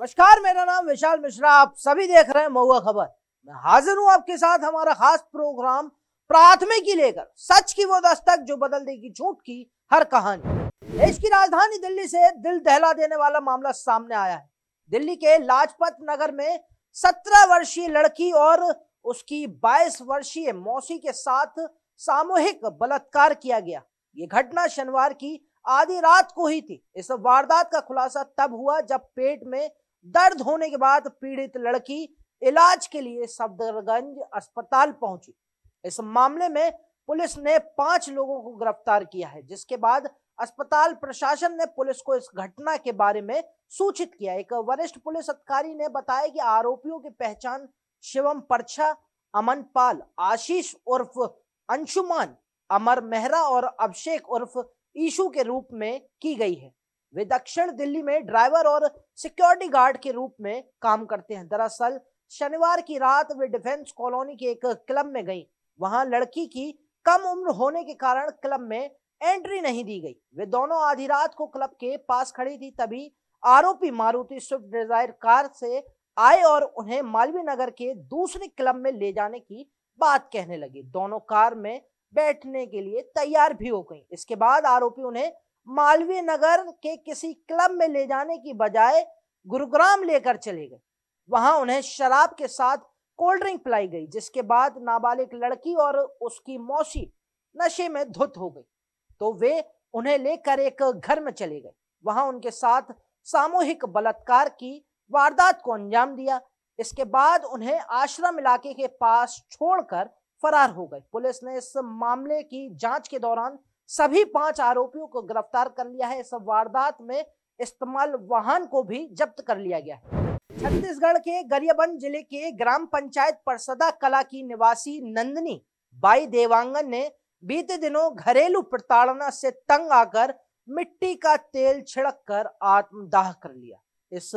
नमस्कार मेरा नाम विशाल मिश्रा आप सभी देख रहे हैं महुआ खबर मैं हाजिर हूं आपके साथ हमारा खास प्रोग्राम प्राथमिकी लेकर सच की वो दस्तक जो बदल देगी झूठ की हर कहानी देश की राजधानी दिल्ली से दिल दहला देने वाला मामला सामने आया है दिल्ली के लाजपत नगर में सत्रह वर्षीय लड़की और उसकी बाईस वर्षीय मौसी के साथ सामूहिक बलात्कार किया गया ये घटना शनिवार की आधी रात को ही थी इस वारदात का खुलासा तब हुआ जब पेट में दर्द होने के बाद पीड़ित लड़की इलाज के लिए सफदरगंज अस्पताल पहुंची इस मामले में पुलिस ने पांच लोगों को गिरफ्तार किया है जिसके बाद अस्पताल प्रशासन ने पुलिस को इस घटना के बारे में सूचित किया एक वरिष्ठ पुलिस अधिकारी ने बताया कि आरोपियों की पहचान शिवम परछा अमन पाल आशीष उर्फ अंशुमान अमर मेहरा और अभिषेक उर्फ ईशु के रूप में की गई है वे दक्षिण दिल्ली में ड्राइवर और सिक्योरिटी गार्ड के रूप में काम करते हैं दरअसल शनिवार की रात वे डिफेंस कॉलोनी के एक क्लब में गई वहां लड़की की कम उम्र होने के कारण क्लब में एंट्री नहीं दी गई वे दोनों आधी रात को क्लब के पास खड़ी थी तभी आरोपी मारुति स्विफ्ट डिजायर कार से आए और उन्हें मालवीय नगर के दूसरे क्लब में ले जाने की बात कहने लगी दोनों कार में बैठने के लिए तैयार भी हो गई इसके बाद आरोपी उन्हें मालवीय नगर के किसी क्लब में ले जाने की बजाय गुरुग्राम लेकर चले गए वहां उन्हें शराब के साथ कोल्ड ड्रिंक पिलाई गई जिसके बाद नाबालिग लड़की और उसकी मौसी नशे में धुत हो गई तो वे उन्हें लेकर एक घर में चले गए वहां उनके साथ सामूहिक बलात्कार की वारदात को अंजाम दिया इसके बाद उन्हें आश्रम इलाके के पास छोड़कर फरार हो गए पुलिस ने इस मामले की जांच के दौरान सभी पांच आरोपियों को गिरफ्तार कर लिया है इस वारदात में इस्तेमाल वाहन को भी जब्त कर लिया गया छत्तीसगढ़ के गरियाबंद जिले के ग्राम पंचायत परसदा कला की निवासी नंदनी बाई देवांगन ने बीते दिनों घरेलू प्रताड़ना से तंग आकर मिट्टी का तेल छिड़क कर आत्मदाह कर लिया इस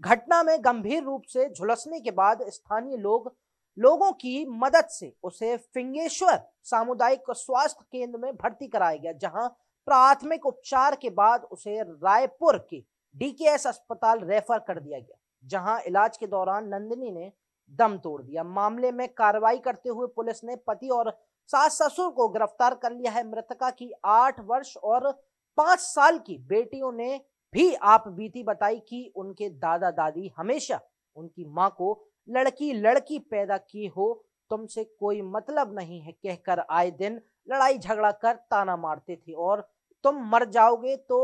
घटना में गंभीर रूप से झुलसने के बाद स्थानीय लोग लोगों की मदद से उसे फिंगेश्वर सामुदायिक स्वास्थ्य केंद्र में भर्ती कराया गया जहां प्राथमिक उपचार के बाद उसे रायपुर के डीकेएस अस्पताल रेफर कर दिया गया जहां इलाज के दौरान नंदिनी ने दम तोड़ दिया मामले में कार्रवाई करते हुए पुलिस ने पति और सास ससुर को गिरफ्तार कर लिया है मृतका की आठ वर्ष और पांच साल की बेटियों ने भी आप बीती बताई कि उनके दादा दादी हमेशा उनकी मां को लड़की लड़की पैदा की हो तुमसे कोई मतलब नहीं है कहकर आए दिन लड़ाई झगड़ा कर ताना मारते थे और तुम मर जाओगे तो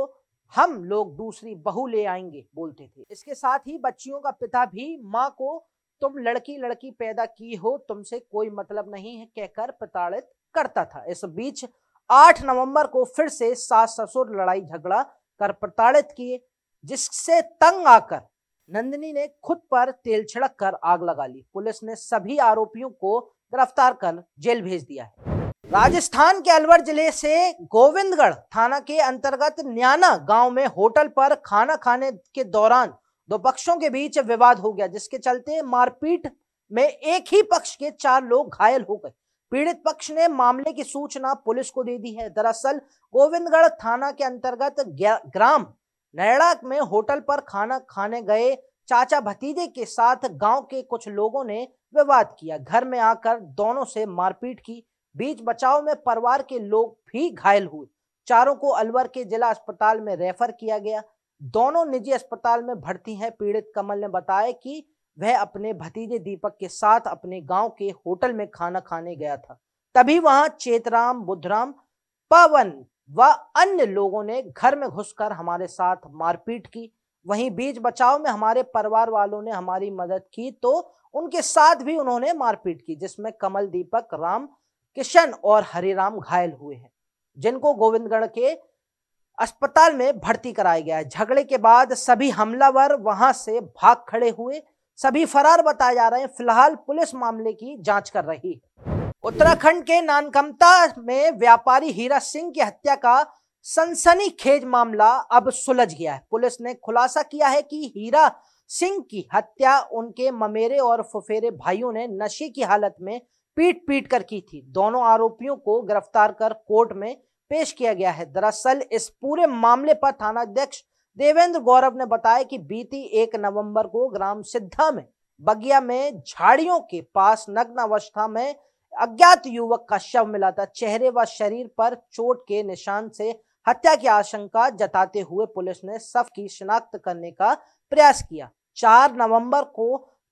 हम लोग दूसरी बहू ले आएंगे बोलते थे इसके साथ ही बच्चियों का पिता भी माँ को तुम लड़की लड़की पैदा की हो तुमसे कोई मतलब नहीं है कहकर प्रताड़ित करता था इस बीच 8 नवंबर को फिर से सास ससुर लड़ाई झगड़ा कर प्रताड़ित किए जिससे तंग आकर नंदिनी ने खुद पर तेल छिड़क कर आग लगा ली पुलिस ने सभी आरोपियों को गिरफ्तार कर जेल भेज दिया है राजस्थान के अलवर जिले से गोविंदगढ़ थाना के अंतर्गत न्याना गांव में होटल पर खाना खाने के दौरान दो पक्षों के बीच विवाद हो गया जिसके चलते मारपीट में एक ही पक्ष के चार लोग घायल हो गए पीड़ित पक्ष ने मामले की सूचना पुलिस को दे दी है दरअसल गोविंदगढ़ थाना के अंतर्गत ग्राम नैड़ा में होटल पर खाना खाने गए चाचा भतीजे के साथ गांव के कुछ लोगों ने विवाद किया घर में आकर दोनों से मारपीट की बीच बचाव में परिवार के लोग भी घायल हुए चारों को अलवर के जिला अस्पताल में रेफर किया गया दोनों निजी अस्पताल में भर्ती हैं पीड़ित कमल ने बताया कि वह अपने भतीजे दीपक के साथ अपने गांव के होटल में खाना खाने गया था तभी वहां चेतराम बुधराम पवन व अन्य लोगों ने घर में घुसकर हमारे साथ मारपीट की वहीं बीच बचाव में हमारे परिवार वालों ने हमारी मदद की तो उनके साथ भी उन्होंने मारपीट की जिसमें कमल दीपक राम किशन और हरिराम घायल हुए हैं जिनको गोविंदगढ़ के अस्पताल में भर्ती कराया गया है झगड़े के बाद सभी हमलावर वहां से भाग खड़े हुए सभी फरार बताए जा रहे हैं फिलहाल पुलिस मामले की जांच कर रही है उत्तराखंड के नानकमता में व्यापारी हीरा सिंह की हत्या का सनसनीखेज मामला अब सुलझ गया है पुलिस ने खुलासा किया है कि हीरा सिंह की हत्या उनके ममेरे और फुफेरे भाइयों ने नशे की हालत में पीट पीट कर की थी दोनों आरोपियों को गिरफ्तार कर कोर्ट में पेश किया गया है दरअसल इस पूरे मामले पर थानाध्यक्ष देवेंद्र गौरव ने बताया कि बीती एक नवंबर को ग्राम सिद्धा में बगिया में झाड़ियों के पास नग्न अवस्था में अज्ञात युवक का शव मिला था चेहरे व शरीर पर चोट के निशान से हत्या की आशंका जताते हुए पुलिस ने शव की शिनाख्त करने का प्रयास किया चार नवंबर को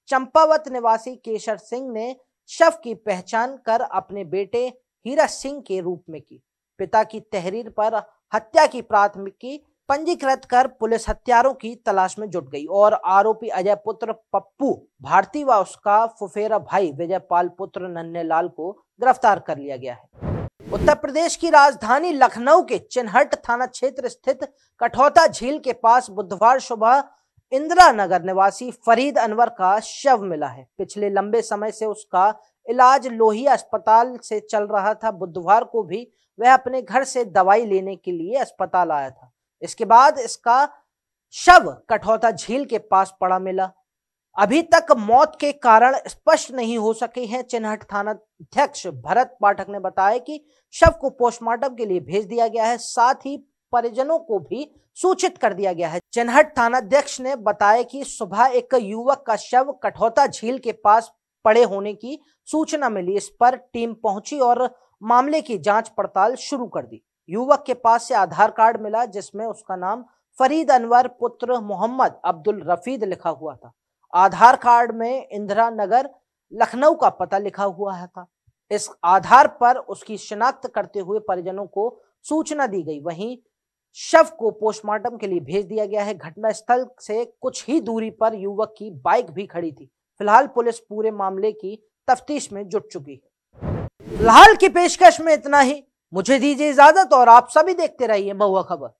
चंपावत निवासी केशर सिंह ने शव की पहचान कर अपने बेटे हीरा सिंह के रूप में की पिता की तहरीर पर हत्या की प्राथमिकी पंजीकृत कर पुलिस हत्यारों की तलाश में जुट गई और आरोपी अजय पुत्र पप्पू भारती व उसका फुफेरा भाई विजय पाल पुत्र नन्हे लाल को गिरफ्तार कर लिया गया है उत्तर प्रदेश की राजधानी लखनऊ के चिन्हट थाना क्षेत्र स्थित कठौता झील के पास बुधवार सुबह इंदिरा नगर निवासी फरीद अनवर का शव मिला है पिछले लंबे समय से उसका इलाज लोहिया अस्पताल से चल रहा था बुधवार को भी वह अपने घर से दवाई लेने के लिए अस्पताल आया था इसके बाद इसका शव कठौता झील के पास पड़ा मिला अभी तक मौत के कारण स्पष्ट नहीं हो सके हैं चिन्हट थाना अध्यक्ष भरत पाठक ने बताया कि शव को पोस्टमार्टम के लिए भेज दिया गया है साथ ही परिजनों को भी सूचित कर दिया गया है चिन्हट थानाध्यक्ष ने बताया कि सुबह एक युवक का शव कठौता झील के पास पड़े होने की सूचना मिली इस पर टीम पहुंची और मामले की जांच पड़ताल शुरू कर दी युवक के पास से आधार कार्ड मिला जिसमें उसका नाम फरीद अनवर पुत्र मोहम्मद अब्दुल रफीद लिखा हुआ था आधार कार्ड में इंदिरा नगर लखनऊ का पता लिखा हुआ था इस आधार पर उसकी शिनाख्त करते हुए परिजनों को सूचना दी गई वहीं शव को पोस्टमार्टम के लिए भेज दिया गया है घटनास्थल से कुछ ही दूरी पर युवक की बाइक भी खड़ी थी फिलहाल पुलिस पूरे मामले की तफ्तीश में जुट चुकी है फिलहाल की पेशकश में इतना ही मुझे दीजिए इजाजत और आप सभी देखते रहिए महुआ खबर